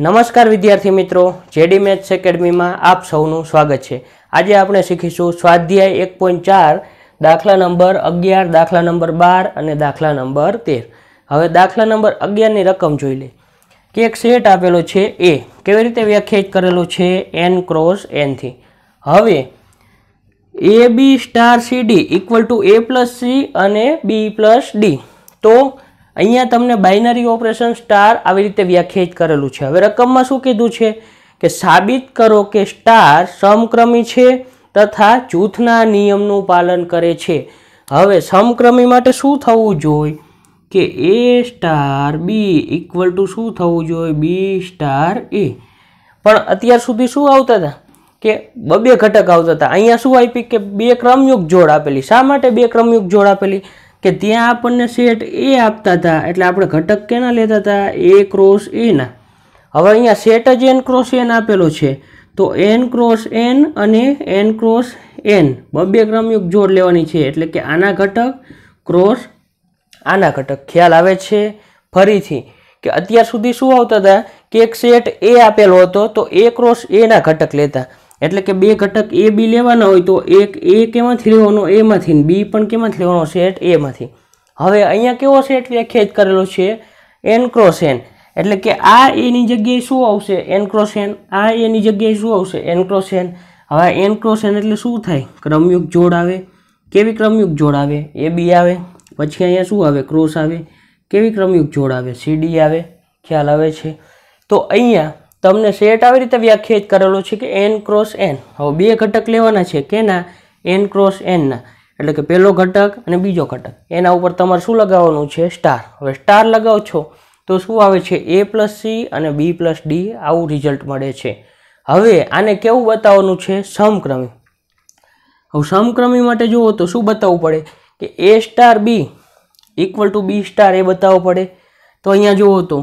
નમસ્કાર વિદ્યાર્થી મિત્રો જેડી મેથ્સ એકેડમીમાં આપ સૌનું સ્વાગત છે આજે આપણે શીખીશું સ્વાધ્યાય એક પોઈન્ટ ચાર દાખલા નંબર અગિયાર દાખલા નંબર બાર અને દાખલા નંબર તેર હવે દાખલા નંબર અગિયારની રકમ જોઈ લે કે એક સેટ આપેલો છે એ કેવી રીતે વ્યાખ્યાયિત કરેલો છે એન ક્રોસ એનથી હવે A B star C D equal to A plus C અને બી પ્લસ ડી તો અહીંયા તમને બાઇનરી ઓપરેશન સ્ટાર આવી રીતે વ્યાખ્યાયિત કરેલું છે હવે રકમમાં શું કીધું છે કે સાબિત કરો કે સ્ટાર સમક્રમી છે તથા જૂથના નિયમનું પાલન કરે છે હવે સમક્રમી માટે શું થવું જોઈએ કે A star B equal to શું થવું જોઈએ બી સ્ટાર એ પણ અત્યાર સુધી શું આવતા હતા કે બબે ઘટક આવતા હતા અહીંયા શું આપી કે બે ક્રમયુગ જોડ આપેલી શા માટે બે ક્રમયુગ જોડ આપેલી કે ત્યાં આપણને સેટ એ આપતા હતા એટલે આપણે ઘટક કેના લેતા હતા એ ક્રોસ એના હવે અહીંયા સેટ જ એન ક્રોસ એન આપેલો છે તો એન ક્રોસ એન અને એન ક્રોસ એન બબ્બે ક્રમયુગ જોડ લેવાની છે એટલે કે આના ઘટક ક્રોસ આના ઘટક ખ્યાલ આવે છે ફરીથી કે અત્યાર સુધી શું આવતા હતા કે એક સેટ એ આપેલો હતો તો એ ક્રોસ એના ઘટક લેતા એટલે કે બે ઘટક એ બી લેવાના હોય તો એક એ કેમાંથી લેવાનો એમાંથી બી પણ કેમાંથી લેવાનો સેટ એમાંથી હવે અહીંયા કેવો સેટ વ્યાખ્યાયિત કરેલો છે એન ક્રોસ એન એટલે કે આ એની જગ્યાએ શું આવશે એન ક્રોસ એન આ એની જગ્યાએ શું આવશે એન ક્રોસ એન હવે એન ક્રોસ એન એટલે શું થાય ક્રમયુગ જોડ આવે કેવી ક્રમયુગ જોડ આવે એ બી આવે પછી અહીંયા શું આવે ક્રોસ આવે કેવી ક્રમયુગ જોડ આવે સીડી આવે ખ્યાલ આવે છે તો અહીંયા તમને સેટ આવી રીતે વ્યાખ્યાયિત કરેલો છે કે એન ક્રોસ એન હવે બે ઘટક લેવાના છે કેના એન ક્રોસ એનના એટલે કે પહેલો ઘટક અને બીજો ઘટક એના ઉપર તમારે શું લગાવવાનું છે સ્ટાર હવે સ્ટાર લગાવ છો તો શું આવે છે એ પ્લસ સી અને બી પ્લસ ડી આવું રિઝલ્ટ મળે છે હવે આને કેવું બતાવવાનું છે સમક્રમી હવે સમક્રમી માટે જુઓ તો શું બતાવવું પડે કે A star B equal to B star A બતાવવું પડે તો અહીંયા જુઓ તો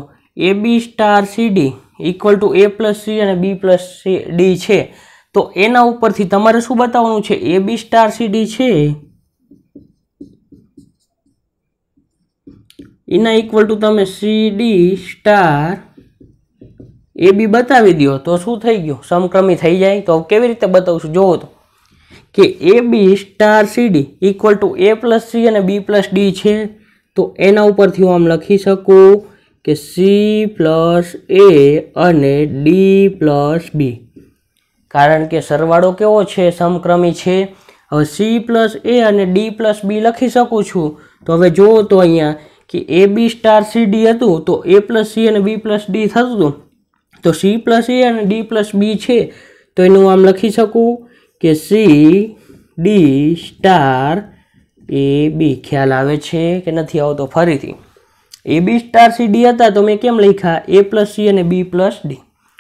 A B star C D equal to A plus C અને બી પ્લસ સી ડી છે તો એના ઉપરથી તમારે શું બતાવવાનું છે A B star C D છે એના ઇક્વલ ટુ તમે C D star A B બતાવી દો તો શું થઈ ગયું સમક્રમી થઈ જાય તો કેવી રીતે બતાવશું જોવો તો કે A B star C D equal to A plus C અને બી પ્લસ ડી છે તો એના ઉપરથી હું આમ લખી શકું કે સી પ્લસ એ અને ડી પ્લસ બી કારણ કે સરવાળો કેવો છે સમક્રમી છે હવે સી પ્લસ એ અને ડી પ્લસ બી લખી શકું છું તો હવે જુઓ તો અહીંયા કે A B star C D હતું તો એ પ્લસ સી અને બી પ્લસ ડી થતું હતું તો સી પ્લસ એ અને ડી પ્લસ બી છે તો એનું આમ લખી શકું કે C D star A B ખ્યાલ આવે છે કે નથી આવતો ફરીથી A B star C D હતા તો મેં કેમ લખ્યા એ પ્લસ સી અને બી પ્લસ ડી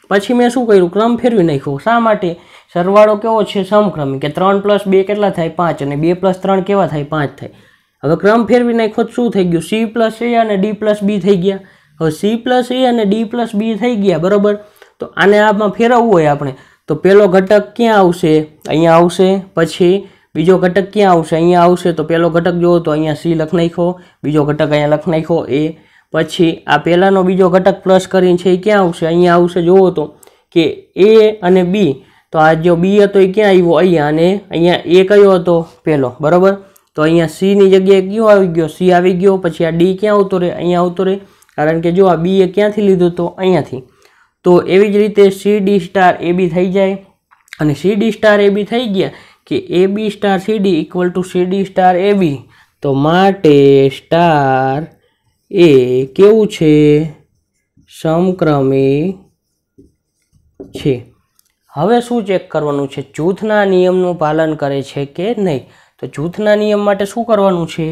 પછી મેં શું કર્યું ક્રમ ફેરવી નાખ્યો શા માટે સરવાળો કેવો છે સમક્રમી કે ત્રણ પ્લસ બે કેટલા થાય પાંચ અને બે પ્લસ ત્રણ કેવા થાય પાંચ થાય હવે ક્રમ ફેરવી નાખ્યો તો શું થઈ ગયું સી પ્લસ એ અને ડી પ્લસ બી થઈ ગયા હવે સી પ્લસ એ અને ડી પ્લસ બી થઈ ગયા બરાબર તો આને આમાં ફેરવવું હોય આપણે તો પહેલો ઘટક ક્યાં આવશે અહીંયા આવશે પછી બીજો ઘટક ક્યાં આવશે અહીંયા આવશે તો પહેલો ઘટક જુઓ તો અહીંયા સી લખ નાખો બીજો ઘટક અહીંયા લખ નાખો એ પછી આ પહેલાંનો બીજો ઘટક પ્લસ કરીને છે એ ક્યાં આવશે અહીંયા આવશે જુઓ તો કે એ અને બી તો આ જો બી હતો એ ક્યાં આવ્યો અહીંયા અને અહીંયા એ કયો હતો પહેલો બરાબર તો અહીંયા સીની જગ્યાએ કયો આવી ગયો સી આવી ગયો પછી આ ડી ક્યાં આવતો રહે અહીંયા આવતો રહે કારણ કે જો આ બી એ ક્યાંથી લીધો હતો અહીંયાથી તો એવી જ રીતે C D star A B થઈ જાય અને C D star A B થઈ ગયા કે A B star CD equal to CD star A B તો માટે સ્ટાર એ કેવું છે સમક્રમી છે હવે શું ચેક કરવાનું છે જૂથના નિયમનું પાલન કરે છે કે નહીં તો જૂથના નિયમ માટે શું કરવાનું છે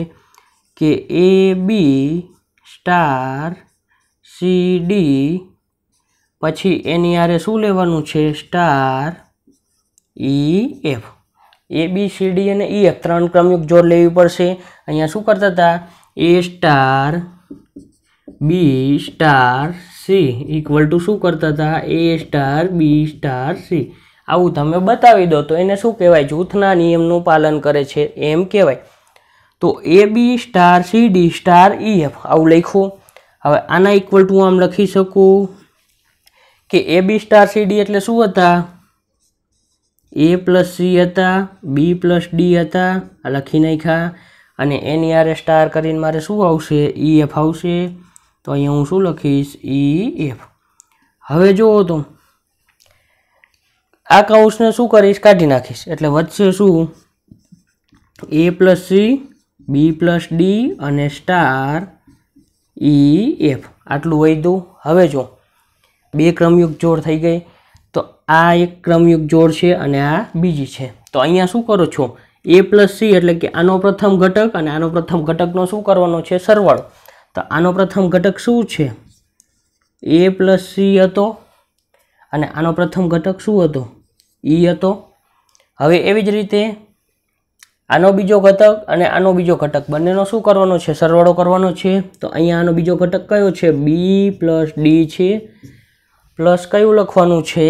કે A B star C D પછી એની આરે શું લેવાનું છે star E F E A B C D અને ઈ ત્રણ ક્રમયુક્ત જોર લેવી પડશે અહીંયા શું કરતા હતા A star B star C equal to શું કરતા હતા A star B star C આવું તમે બતાવી દો તો એને શું કહેવાય જૂથના નિયમનું પાલન કરે છે એમ કહેવાય તો A B star C D star E F આવું લખું હવે આના ઇક્વલ ટુ આમ લખી શકું કે A B star C D એટલે શું હતા એ પ્લસ સી હતા બી પ્લસ ડી હતા આ લખી નાખ્યા અને એની આરે સ્ટાર કરીને મારે શું આવશે ઈ e એફ આવશે તો અહીંયા હું શું લખીશ ઈ e એફ હવે જુઓ તો આ કાઉન્સને શું કરીશ કાઢી નાખીશ એટલે વધશે શું A plus C B plus D અને સ્ટાર ઈ એફ આટલું વહી હવે જો બે ક્રમયુક્ત જોડ થઈ ગઈ તો આ એક ક્રમયુગ જોડ છે અને આ બીજી છે તો અહીંયા શું કરો છો એ પ્લસ સી એટલે કે આનો પ્રથમ ઘટક અને આનો પ્રથમ ઘટકનો શું કરવાનો છે સરવાળો તો આનો પ્રથમ ઘટક શું છે એ પ્લસ સી હતો અને આનો પ્રથમ ઘટક શું હતો ઈ e હતો હવે એવી જ રીતે આનો બીજો ઘટક અને આનો બીજો ઘટક બંનેનો શું કરવાનો છે સરવાળો કરવાનો છે તો અહીંયા આનો બીજો ઘટક કયો છે બી પ્લસ ડી છે પ્લસ કયું લખવાનું છે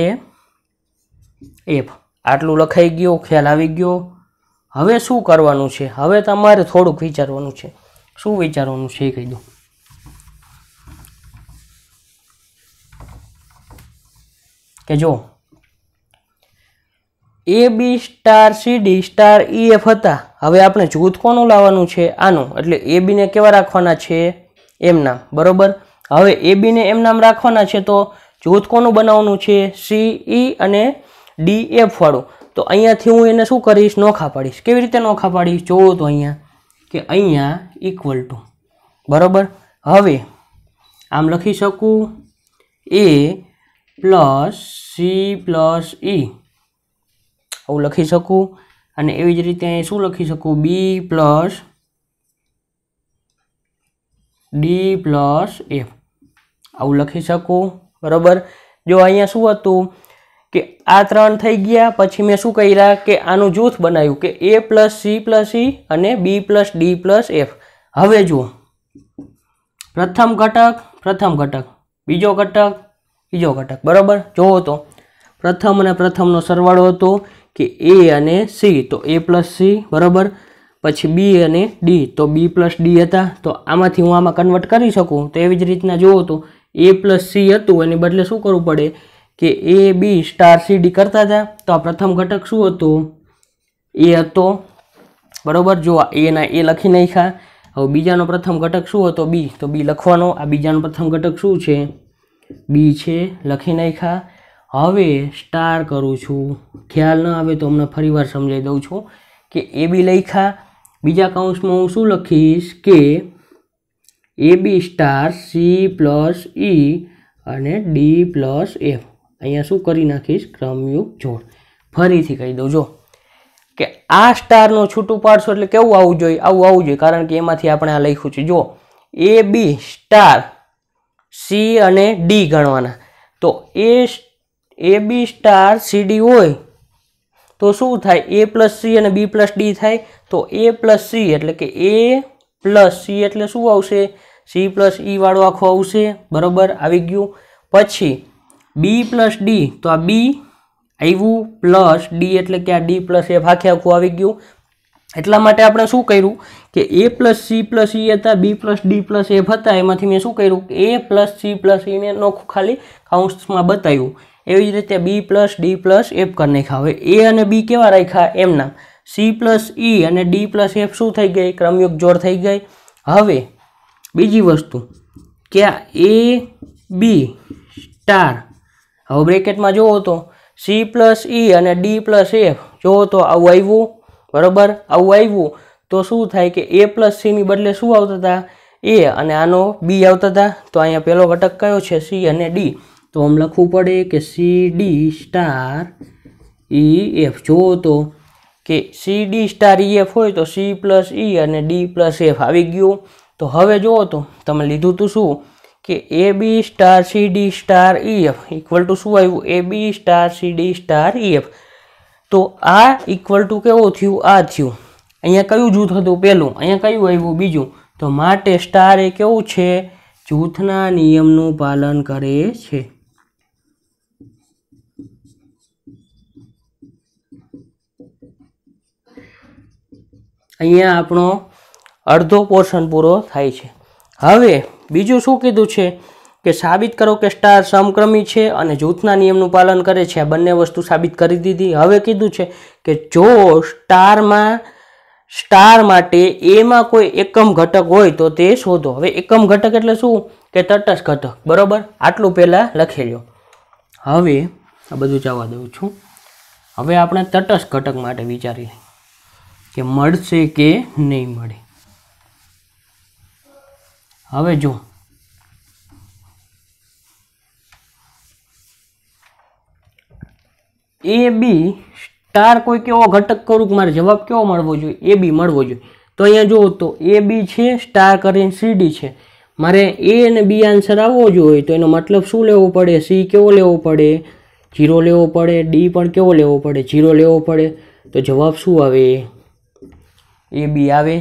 એફ આટલું લખાઈ ગયો ખ્યાલ આવી ગયો હવે શું કરવાનું છે હવે તમારે થોડુંક વિચારવાનું છે શું વિચારવાનું છે એ કહી દો કે જો A B star C D star E F હતા હવે આપણે જૂથ કોનું લાવવાનું છે આનું એટલે એ બીને કેવા રાખવાના છે એમના બરાબર હવે એ બીને એમનામ રાખવાના છે તો જૂથ બનાવવાનું છે સી ઈ e અને ડી એફ વાળું તો અહીંયાથી હું એને શું કરીશ નોખા પાડીશ કેવી રીતે નોખા પાડીશ જોવો તો અહીંયા કે અહીંયા ઇક્વલ ટુ બરાબર હવે આમ લખી શકું A plus C plus E આવું લખી શકું અને એવી જ રીતે અહીં શું લખી શકું B plus D plus F આવું લખી શકું બરાબર જો અહીંયા શું હતું કે આ ત્રણ થઈ ગયા પછી મેં શું કર્યા કે આનું જૂથ બનાવ્યું કે A plus C plus E અને B plus D plus F હવે જુઓ પ્રથમ ઘટક પ્રથમ ઘટક બીજો ઘટક બીજો ઘટક બરાબર જુઓ તો પ્રથમ અને પ્રથમનો સરવાળો હતો કે એ અને સી તો એ પ્લસ સી બરાબર પછી બી અને ડી તો બી પ્લસ ડી હતા તો આમાંથી હું આમાં કન્વર્ટ કરી શકું તો એવી જ રીતના જુઓ તો એ પ્લસ સી હતું એને બદલે શું કરવું પડે કે A B star C D કરતા હતા તો આ પ્રથમ ઘટક શું હતો એ હતો બરાબર જો એના એ લખી નાખ્યા હવે બીજાનો પ્રથમ ઘટક શું હતો બી તો બી લખવાનો આ બીજાનો પ્રથમ ઘટક શું છે બી છે લખી નાખ્યા હવે સ્ટાર કરું છું ખ્યાલ ન આવે તો હમણાં ફરીવાર સમજાવી દઉં છું કે એ બી લખ્યા બીજા કૌંસમાં હું શું લખીશ કે A B star C plus E અને ડી પ્લસ એફ અહીંયા શું કરી નાખીશ ક્રમયુગ જોડ ફરીથી કહી દઉં જો કે આ સ્ટારનું છૂટું પાડશો એટલે કેવું આવવું જોઈએ આવું આવવું જોઈએ કારણ કે એમાંથી આપણે આ લખ્યું છે જો એ બી સ્ટાર સી અને ડી ગણવાના તો એ A B star C D હોય તો શું થાય એ પ્લસ સી અને બી પ્લસ ડી થાય તો એ પ્લસ સી એટલે કે એ પ્લસ સી એટલે શું આવશે સી પ્લસ વાળું આખું આવશે બરાબર આવી ગયું પછી બી પ્લસ ડી તો આ બી આવ્યું પ્લસ ડી એટલે કે આ ડી પ્લસ એફ આખે આખું આવી ગયું એટલા માટે આપણે શું કર્યું કે A plus C plus E હતા B plus D plus F હતા એમાંથી મેં શું કર્યું કે એ પ્લસ સી પ્લસ ઈને નોખું ખાલી કાઉન્સમાં બતાવ્યું એવી જ રીતે B plus D plus F કરી નાખ્યા હવે એ અને બી કેવા રાખ્યા એમના સી પ્લસ ઈ અને ડી પ્લસ એફ શું થઈ ગઈ ક્રમયુગ જોડ થઈ ગઈ હવે બીજી વસ્તુ કે આ એ બી સ્ટાર હવે બ્રેકેટમાં જુઓ તો સી પ્લસ ઈ અને ડી પ્લસ એફ જુઓ તો આવું આવ્યું બરાબર આવું આવ્યું તો શું થાય કે એ પ્લસ સીની બદલે શું આવતા હતા એ અને આનો બી આવતા હતા તો અહીંયા પહેલો ઘટક કયો છે સી અને ડી તો આમ લખવું પડે કે C D star E F જુઓ તો કે C D star E F હોય તો સી પ્લસ ઈ અને ડી પ્લસ એફ આવી ગયું તો હવે જુઓ તો તમે લીધું હતું શું કે A B star C D star EF equal to શું આવ્યું A B star C D star EF તો આ ઇક્વલ ટુ કેવું થયું આ થયું અહીંયા કયું જૂથ હતું પહેલું અહીંયા કયું આવ્યું બીજું તો માટે સ્ટાર એ કેવું છે જૂથના નિયમનું પાલન કરે છે અહીંયા આપણો અડધો પોર્શન પૂરો થાય છે હવે બીજું શું કીધું છે કે સાબિત કરો કે સ્ટાર સમક્રમી છે અને જૂથના નિયમનું પાલન કરે છે આ બંને વસ્તુ સાબિત કરી દીધી હવે કીધું છે કે જો સ્ટારમાં સ્ટાર માટે એમાં કોઈ એકમ ઘટક હોય તો તે શોધો હવે એકમ ઘટક એટલે શું કે તટસ્થ ઘટક બરાબર આટલું પહેલાં લખી હવે આ બધું જવા દઉં છું હવે આપણે તટસ્થ ઘટક માટે વિચારીએ કે મળશે કે નહીં મળે હવે જો એ બી સ્ટાર કોઈ કેવો ઘટક કરું મારે જવાબ કેવો મળવો જોઈએ એ બી મળવો જોઈએ તો અહીંયા જુઓ તો એ બી છે સ્ટાર કરીને સીડી છે મારે એ અને બી આન્સર આવવો જોઈએ તો એનો મતલબ શું લેવો પડે સી કેવો લેવો પડે જીરો લેવો પડે ડી પણ કેવો લેવો પડે જીરો લેવો પડે તો જવાબ શું આવે એ બી આવે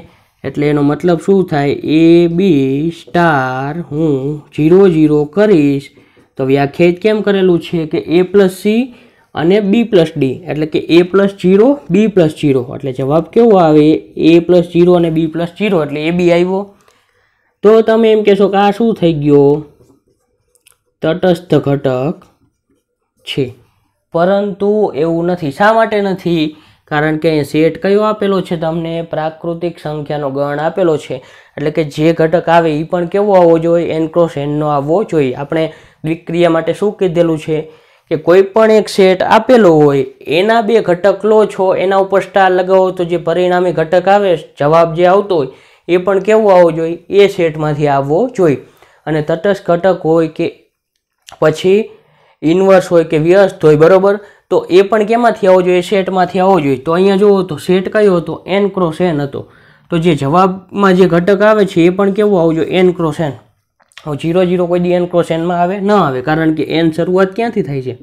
એટલે એનો મતલબ શું થાય એ બી સ્ટાર હું ઝીરો ઝીરો કરીશ તો વ્યાખ્યાયિત કેમ કરેલું છે કે એ પ્લસ સી અને બી પ્લસ ડી એટલે કે A plus zero B plus zero એટલે જવાબ કેવો આવે એ પ્લસ જીરો અને બી પ્લસ જીરો એટલે એ બી આવ્યો તો તમે એમ કહેશો કે આ શું થઈ ગયો તટસ્થ ઘટક છે પરંતુ એવું નથી શા માટે નથી કારણ કે અહીં સેટ કયો આપેલો છે તમને પ્રાકૃતિક સંખ્યાનો ગણ આપેલો છે એટલે કે જે ઘટક આવે એ પણ કેવો આવવો જોઈએ એન એનનો આવવો જોઈએ આપણે વિક્રિયા માટે શું કીધેલું છે કે કોઈ પણ એક સેટ આપેલો હોય એના બે ઘટક લો છો એના ઉપર સ્ટાર લગાવો તો જે પરિણામી ઘટક આવે જવાબ જે આવતો હોય એ પણ કેવો આવવો જોઈએ એ સેટમાંથી આવવો જોઈએ અને તટસ્થ ઘટક હોય કે પછી ઇન્વર્સ હોય કે વ્યસ્ત હોય બરાબર તો એ પણ કેમાંથી આવવો જોઈએ સેટમાંથી આવવો જોઈએ તો અહીંયા જુઓ તો સેટ કયો હતો એન ક્રોસ એન હતો તો જે જવાબમાં જે ઘટક આવે છે એ પણ કેવું આવજો જોઈએ એન ક્રોસ એન હવે જીરો જીરો કોઈ દી એન ક્રોસ એનમાં આવે ન આવે કારણ કે એન શરૂઆત ક્યાંથી થાય છે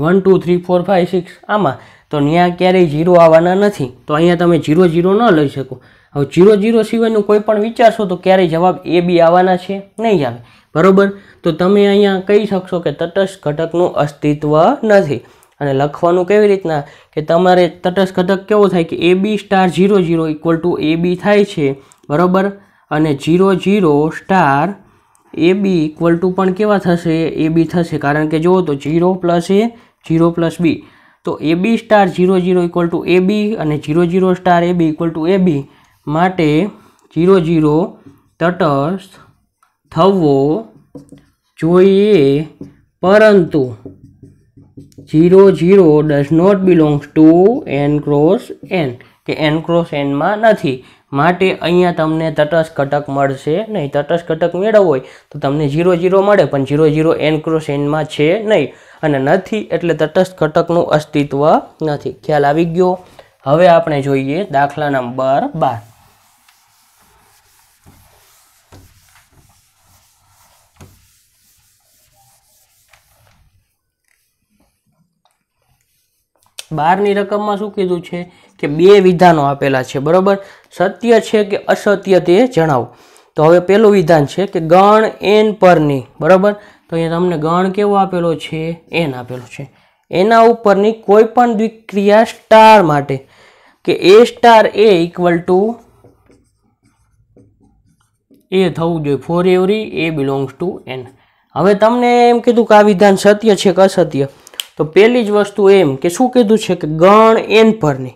one two three four five six આમાં તો ત્યાં ક્યારેય જીરો આવવાના નથી તો અહીંયા તમે જીરો જીરો ન લઈ શકો હવે જીરો જીરો સિવાયનું કોઈ પણ વિચારશો તો ક્યારેય જવાબ એ બી આવવાના છે નહીં આવે બરાબર તો તમે અહીંયા કહી શકશો કે તટસ્થ ઘટકનું અસ્તિત્વ નથી અને લખવાનું કેવી રીતના કે તમારે તટસ્થ ઘટક કેવો થાય કે A B star zero zero equal to A B થાય છે બરાબર અને zero zero star A B equal to પણ કેવા થશે એ બી થશે કારણ કે જુઓ તો zero plus A zero plus B તો A B star zero zero equal to A B અને zero zero star A B equal to A B માટે ઝીરો ઝીરો તટસ્થ થવો જોઈએ પરંતુ zero zero does not belongs to N cross N કે N cross એનમાં નથી માટે અહીંયા તમને તટસ્થ ઘટક મળશે નહીં તટસ્થ ઘટક મેળવવો હોય તો તમને ઝીરો ઝીરો મળે પણ ઝીરો ઝીરો એન ક્રોસ એનમાં છે નહીં અને નથી એટલે તટસ્થ ઘટકનું અસ્તિત્વ નથી ખ્યાલ આવી ગયો હવે આપણે જોઈએ દાખલા નંબર બાર બહારની રકમમાં શું કીધું છે કે બે વિધાનો આપેલા છે બરાબર સત્ય છે કે અસત્ય તે જણાવો તો હવે પહેલું વિધાન છે કે ગણ એન પરની બરાબર તો અહીંયા તમને ગણ કેવો આપેલો છે એન આપેલો છે એના ઉપરની કોઈ પણ દ્વિક્રિયા સ્ટાર માટે કે A star A equal to A થવું જોઈએ for every A belongs to N હવે તમને એમ કીધું કે આ વિધાન સત્ય છે કે અસત્ય તો પહેલી જ વસ્તુ એમ કે શું કીધું છે કે ગણ એન પરની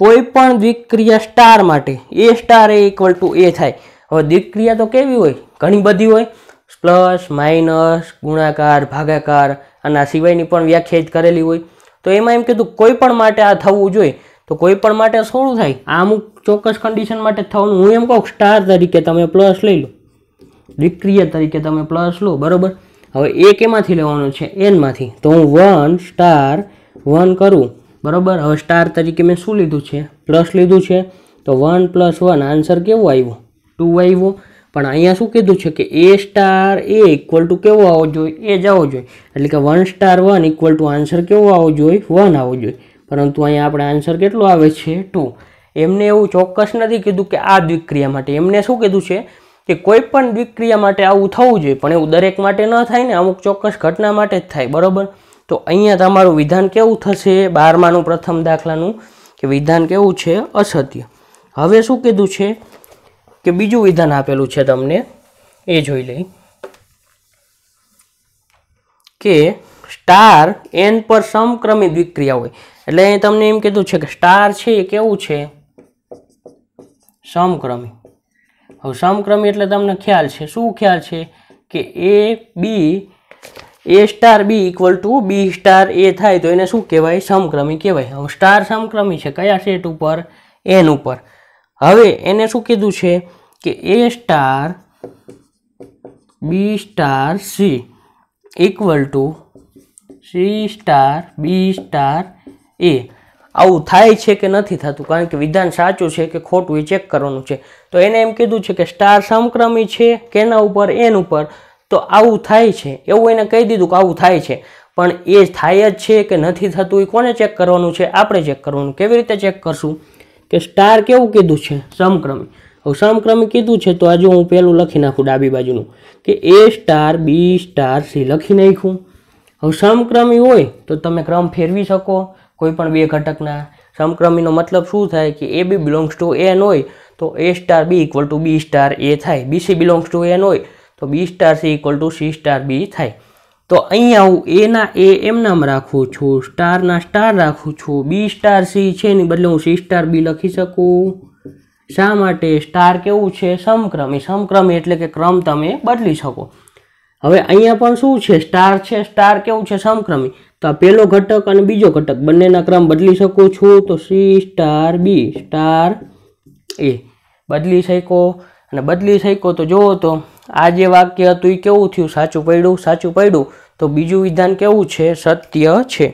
કોઈ પણ દ્વિક્રિયા સ્ટાર માટે A star A equal to A થાય હવે દ્વિક્રિયા તો કેવી હોય ઘણી બધી હોય પ્લસ માઇનસ ગુણાકાર ભાગાકાર આના સિવાયની પણ વ્યાખ્યાયિત કરેલી હોય તો એમાં એમ કીધું કોઈપણ માટે આ થવું જોઈએ તો કોઈપણ માટે થોડું થાય આ અમુક ચોક્કસ કન્ડિશન માટે થવાનું હું એમ કહું સ્ટાર તરીકે તમે પ્લસ લઈ લો વિક્રિય તરીકે તમે પ્લસ લો બરાબર હવે એ કેમાંથી લેવાનું છે એનમાંથી તો હું વન સ્ટાર વન કરું બરાબર હવે સ્ટાર તરીકે મેં શું લીધું છે પ્લસ લીધું છે તો વન પ્લસ વન આન્સર કેવો આવ્યો ટુ આવ્યો પણ અહીંયા શું કીધું છે કે A star A equal to કેવો આવવો જોઈએ એ જ આવવો જોઈએ એટલે કે one star one equal to answer કેવો આવવો જોઈએ વન આવવો જોઈએ પરંતુ અહીંયા આપણે આન્સર કેટલો આવે છે ટુ એમને એવું ચોક્કસ નથી કીધું કે આ દ્વિક્રિયા માટે એમને શું કીધું છે કે કોઈ પણ વિક્રિયા માટે આવું થવું જોઈએ પણ એવું દરેક માટે ન થાય ને અમુક ચોક્કસ ઘટના માટે જ થાય બરાબર તો અહીંયા તમારું વિધાન કેવું થશે બારમાનું પ્રથમ દાખલાનું કે વિધાન કેવું છે અસત્ય હવે શું કીધું છે કે બીજું વિધાન આપેલું છે તમને એ જોઈ લઈ કે સ્ટાર એન પર સમક્રમિત વિક્રિયા હોય એટલે તમને એમ કીધું છે કે સ્ટાર છે એ કેવું છે સમક્રમિત હવે સમક્રમી એટલે તમને ખ્યાલ છે શું ખ્યાલ છે કે A B A star B equal to B star A થાય તો એને શું કહેવાય સમક્રમી કહેવાય હવે સ્ટાર સમક્રમી છે કયા સેટ ઉપર એન ઉપર હવે એને શું કીધું છે કે A star B star C equal to C star B star A આવું થાય છે કે નથી થતું કારણ કે વિધાન સાચું છે કે ખોટું એ ચેક કરવાનું છે તો એને એમ કીધું છે કે સ્ટાર સંક્રમી છે કેના ઉપર એન ઉપર તો આવું થાય છે એવું એને કહી દીધું કે આવું થાય છે પણ એ થાય જ છે કે નથી થતું એ કોને ચેક કરવાનું છે આપણે ચેક કરવાનું કેવી રીતે ચેક કરશું કે સ્ટાર કેવું કીધું છે સમક્રમી હવે સમક્રમી કીધું છે તો આજે હું પહેલું લખી નાખું ડાબી બાજુનું કે A star B star C લખી નાખું હવે સમક્રમી હોય તો તમે ક્રમ ફેરવી શકો કોઈપણ બે ઘટકના સમક્રમીનો મતલબ શું થાય કે A B belongs to N હોય તો A star B equal to B star A થાય બીસી બિલોંગ્સ ટુ એન હોય તો B star C equal to C star B થાય તો અહીંયા હું એના એ એમ નામ રાખું છું સ્ટારના સ્ટાર રાખું છું બી સ્ટાર સી છે એની બદલે હું સી સ્ટાર બી લખી શકું શા માટે સ્ટાર કેવું છે સમક્રમી સમક્રમી એટલે કે ક્રમ તમે બદલી શકો હવે અહીંયા પણ શું છે સ્ટાર છે સ્ટાર કેવું છે સમક્રમી તો આ પહેલો ઘટક અને બીજો ઘટક બંનેના ક્રમ બદલી શકું છું તો C star B star A બદલી શકો અને બદલી શકો તો જુઓ તો આ જે વાક્ય હતું એ કેવું થયું સાચું પડ્યું સાચું પડ્યું તો બીજું વિધાન કેવું છે સત્ય છે